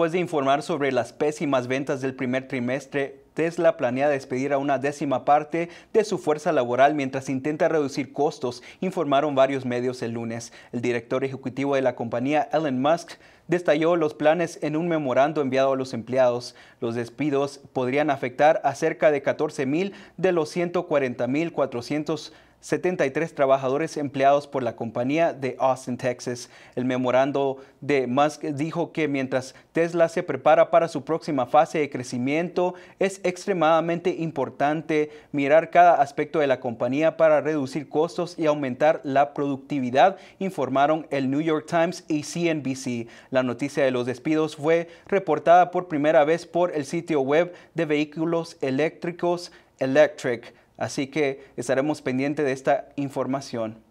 Después de informar sobre las pésimas ventas del primer trimestre, Tesla planea despedir a una décima parte de su fuerza laboral mientras intenta reducir costos, informaron varios medios el lunes. El director ejecutivo de la compañía, Elon Musk, detalló los planes en un memorando enviado a los empleados. Los despidos podrían afectar a cerca de 14 mil de los 140 mil 400 73 trabajadores empleados por la compañía de Austin, Texas. El memorando de Musk dijo que mientras Tesla se prepara para su próxima fase de crecimiento, es extremadamente importante mirar cada aspecto de la compañía para reducir costos y aumentar la productividad, informaron el New York Times y CNBC. La noticia de los despidos fue reportada por primera vez por el sitio web de vehículos eléctricos Electric. Así que estaremos pendientes de esta información.